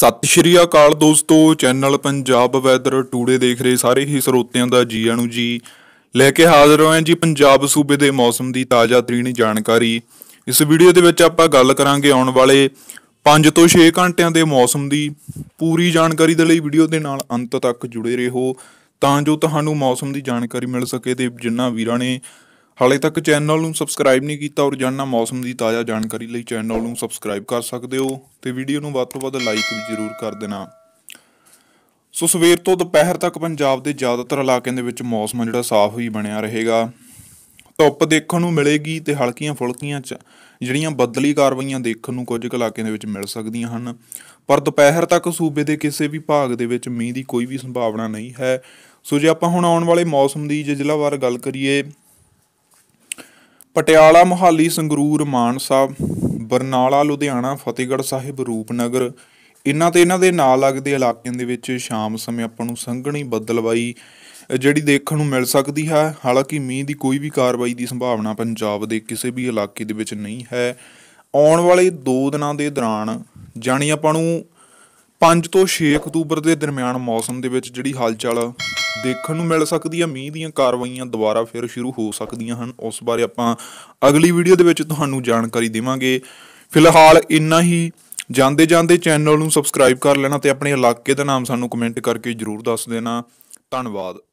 ਸਤਿ ਸ਼੍ਰੀ ਅਕਾਲ ਦੋਸਤੋ channel Punjab weather today ਦੇਖ ਰਹੇ ਸਾਰੇ ਹੀ ਸਰੋਤਿਆਂ ਦਾ ਜੀ ਆਣੂ ਜੀ ਲੈ ਕੇ ਹਾਜ਼ਰ ਹੋਏ ਜੀ ਪੰਜਾਬ ਸੂਬੇ ਦੇ ਮੌਸਮ ਦੀ ਤਾਜ਼ਾ ਤਰੀਣੀ ਜਾਣਕਾਰੀ ਇਸ ਵੀਡੀਓ ਦੇ ਵਿੱਚ ਆਪਾਂ ਗੱਲ ਕਰਾਂਗੇ ਆਉਣ ਵਾਲੇ 5 ਤੋਂ 6 ਘੰਟਿਆਂ ਦੇ ਮੌਸਮ ਦੀ ਪੂਰੀ ਜਾਣਕਾਰੀ ਦੇ ਲਈ ਵੀਡੀਓ ਦੇ ਨਾਲ ਅੰਤ ਤੱਕ ਜੁੜੇ ਰਹੋ ਤਾਂ ਜੋ ਤੁਹਾਨੂੰ ਮੌਸਮ ਦੀ ਜਾਣਕਾਰੀ ਮਿਲ ਸਕੇ ਤੇ ਜਿੰਨਾ ਵੀਰਾਂ ਨੇ ਹਾਲੇ ਤੱਕ ਚੈਨਲ ਨੂੰ ਸਬਸਕ੍ਰਾਈਬ ਨਹੀਂ ਕੀਤਾ ਔਰ ਜਾਣਨਾ ਮੌਸਮ ਦੀ ਤਾਜ਼ਾ ਜਾਣਕਾਰੀ ਲਈ ਚੈਨਲ ਨੂੰ ਸਬਸਕ੍ਰਾਈਬ ਕਰ ਸਕਦੇ ਹੋ ਤੇ ਵੀਡੀਓ ਨੂੰ ਵੱਧ ਤੋਂ ਵੱਧ ਲਾਈਕ ਵੀ ਜ਼ਰੂਰ ਕਰ ਦੇਣਾ ਸੋ ਸਵੇਰ ਤੋਂ ਦੁਪਹਿਰ ਤੱਕ ਪੰਜਾਬ ਦੇ ਜ਼ਿਆਦਾਤਰ ਇਲਾਕਿਆਂ ਦੇ ਵਿੱਚ ਮੌਸਮ ਜਿਹੜਾ ਸਾਫ਼ ਹੀ ਬਣਿਆ ਰਹੇਗਾ ਧੁੱਪ ਦੇਖਣ ਨੂੰ ਮਿਲੇਗੀ ਤੇ ਹਲਕੀਆਂ ਫੁਲਕੀਆਂ ਜਿਹੜੀਆਂ ਬੱਦਲੀ ਕਾਰਵਾਈਆਂ ਦੇਖਣ ਨੂੰ ਕੁਝ ਇਲਾਕਿਆਂ ਦੇ ਵਿੱਚ ਮਿਲ ਸਕਦੀਆਂ ਹਨ ਪਰ ਦੁਪਹਿਰ ਤੱਕ ਸੂਬੇ ਦੇ ਕਿਸੇ ਵੀ ਭਾਗ ਦੇ ਵਿੱਚ ਮੀਂਹ ਦੀ ਕੋਈ ਵੀ ਸੰਭਾਵਨਾ ਨਹੀਂ ਹੈ ਸੋ ਜੇ ਆਪਾਂ ਹੁਣ ਆਉਣ ਵਾਲੇ ਮੌਸਮ ਦੀ ਜੇ ਜ਼ਿਲ੍ਹਾਵਾਰ ਗੱਲ ਕਰੀਏ ਪਟਿਆਲਾ ਮੁਹਾਲੀ ਸੰਗਰੂਰ ਮਾਨਸਾ ਬਰਨਾਲਾ ਲੁਧਿਆਣਾ ਫਤਿਹਗੜ੍ਹ ਸਾਹਿਬ ਰੂਪਨਗਰ ਇਹਨਾਂ ਤੇ ਇਹਨਾਂ ਦੇ ਨਾਲ ਲੱਗਦੇ ਇਲਾਕਿਆਂ ਦੇ ਵਿੱਚ ਸ਼ਾਮ ਸਮੇਂ ਆਪਾਂ ਨੂੰ ਸੰਘਣੀ ਬੱਦਲਬਾਈ ਜਿਹੜੀ ਦੇਖਣ ਨੂੰ ਮਿਲ ਸਕਦੀ ਹੈ ਹਾਲਾਂਕਿ ਮੀਂਹ ਦੀ ਕੋਈ ਵੀ ਕਾਰਵਾਈ ਦੀ ਸੰਭਾਵਨਾ ਪੰਜਾਬ ਦੇ ਕਿਸੇ ਵੀ ਇਲਾਕੇ ਦੇ ਵਿੱਚ ਨਹੀਂ ਹੈ ਆਉਣ ਵਾਲੇ 2 ਦਿਨਾਂ ਦੇ ਦੌਰਾਨ ਜਾਨੀ ਆਪਾਂ ਨੂੰ 5 ਤੋਂ 6 ਅਕਤੂਬਰ ਦੇ ਦਰਮਿਆਨ ਮੌਸਮ ਦੇ ਵਿੱਚ ਜਿਹੜੀ ਹਲਚਲ ਦੇਖਣ ਨੂੰ ਮਿਲ ਸਕਦੀ ਹੈ ਮੀਂਹ ਦੀਆਂ ਕਾਰਵਾਈਆਂ ਦੁਬਾਰਾ ਫਿਰ ਸ਼ੁਰੂ ਹੋ ਸਕਦੀਆਂ ਹਨ ਉਸ ਬਾਰੇ ਆਪਾਂ ਅਗਲੀ ਵੀਡੀਓ ਦੇ ਵਿੱਚ ਤੁਹਾਨੂੰ ਜਾਣਕਾਰੀ ਦੇਵਾਂਗੇ ਫਿਲਹਾਲ ਇੰਨਾ ਹੀ ਜਾਂਦੇ ਜਾਂਦੇ ਚੈਨਲ ਨੂੰ ਸਬਸਕ੍ਰਾਈਬ ਕਰ ਲੈਣਾ ਤੇ ਆਪਣੇ ਇਲਾਕੇ ਦਾ ਨਾਮ ਸਾਨੂੰ ਕਮੈਂਟ ਕਰਕੇ ਜਰੂਰ ਦੱਸ ਦੇਣਾ ਧੰਨਵਾਦ